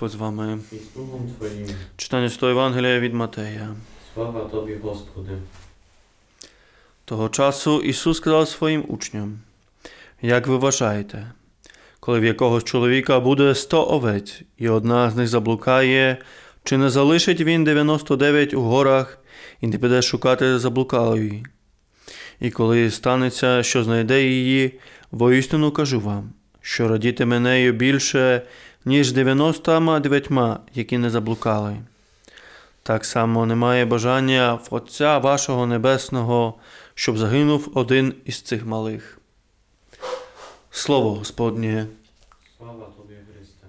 Господь з вами. І Духом Твоїм. Читання з того Євангелія від Матея. Слава Тобі, Господи. Того часу Ісус сказав своїм учням, як ви вважаєте, коли в якогось чоловіка буде сто овець, і одна з них заблукає, чи не залишить він 99 у горах і не піде шукати заблукалої? І коли станеться, що знайде її, воістину кажу вам, що радітиме нею більше, ніж 99, які не заблукали. Так само немає бажання в Отця вашого Небесного, щоб загинув один із цих малих. Слово Господнє. Слава тобі, Христе.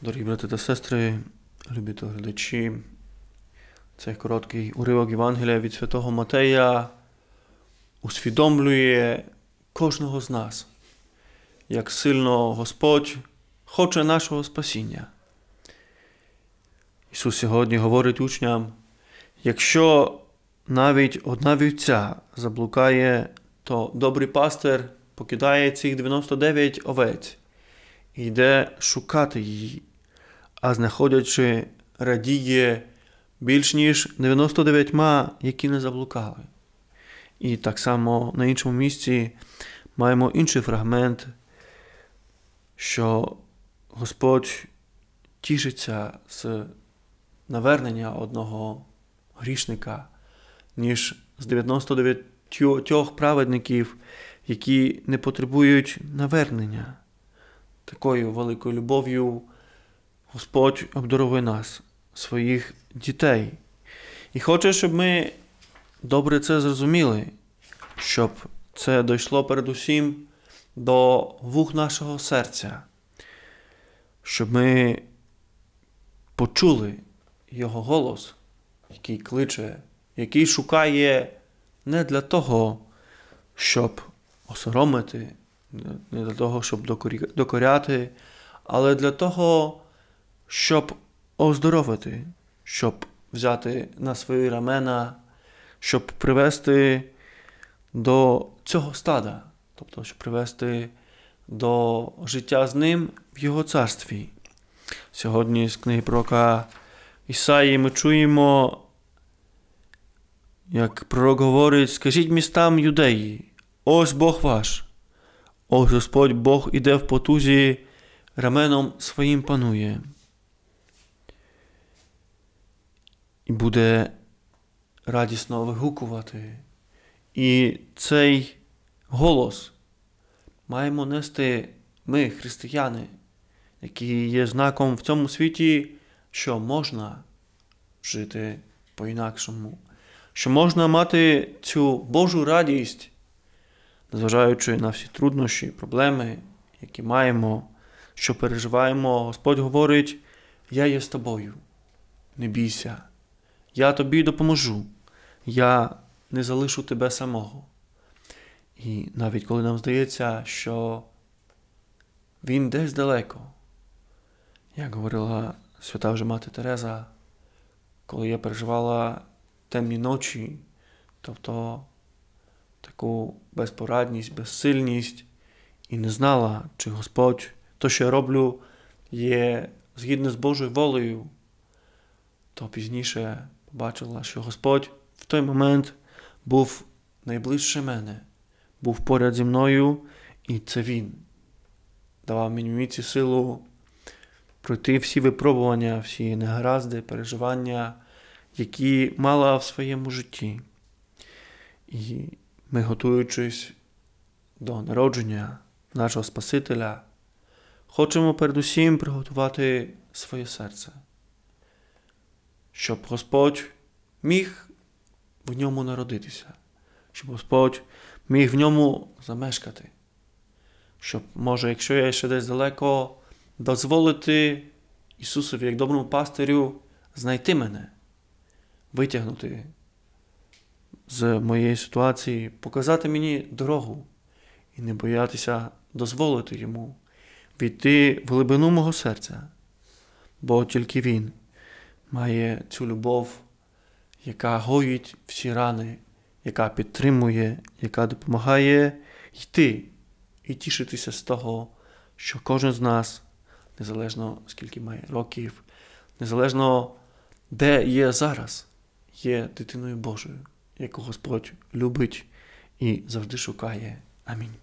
Дорогі брати та сестри, любі глядачі, цей короткий уривок Євангелія від Святого Матея усвідомлює кожного з нас, як сильно Господь хоче нашого спасіння. Ісус сьогодні говорить учням: якщо навіть одна вівця заблукає, то добрий пастир покидає цих 99 овець і йде шукати її, а знаходячи радіє більш ніж 99, які не заблукали. І так само на іншому місці маємо інший фрагмент, що Господь тішиться з навернення одного грішника, ніж з 99 праведників, які не потребують навернення. Такою великою любов'ю Господь обдарує нас, своїх дітей. І хоче, щоб ми добре це зрозуміли, щоб це дійшло передусім до вух нашого серця, щоб ми почули Його голос, який кличе, який шукає не для того, щоб осоромити, не для того, щоб докоряти, але для того, щоб оздоровити, щоб взяти на свої рамена щоб привести до цього стада, тобто, щоб привести до життя з ним в його царстві. Сьогодні з книги пророка Ісаї ми чуємо, як пророк говорить, скажіть містам юдеї, ось Бог ваш, ось Господь Бог іде в потузі, раменом своїм панує. І буде радісно вигукувати. І цей голос маємо нести ми, християни, які є знаком в цьому світі, що можна жити по-інакшому, що можна мати цю Божу радість, незважаючи на всі труднощі, проблеми, які маємо, що переживаємо, Господь говорить: Я є з тобою, не бійся. Я тобі допоможу, я не залишу тебе самого. І навіть коли нам здається, що він десь далеко, як говорила свята вже мати Тереза, коли я переживала темні ночі, тобто таку безпорадність, безсильність, і не знала, чи Господь то, що я роблю, є згідно з Божою волею, то пізніше побачила, що Господь в той момент був найближче мене, був поряд зі мною, і це Він давав мені ці силу пройти всі випробування, всі негаразди, переживання, які мала в своєму житті. І ми, готуючись до народження нашого Спасителя, хочемо передусім приготувати своє серце щоб Господь міг в ньому народитися, щоб Господь міг в ньому замешкати, щоб, може, якщо я ще десь далеко, дозволити Ісусові, як доброму пастирю, знайти мене, витягнути з моєї ситуації, показати мені дорогу і не боятися дозволити йому війти в глибину мого серця, бо тільки Він має цю любов, яка гоїть всі рани, яка підтримує, яка допомагає йти і тішитися з того, що кожен з нас, незалежно скільки має років, незалежно де є зараз, є дитиною Божою, яку Господь любить і завжди шукає. Амінь.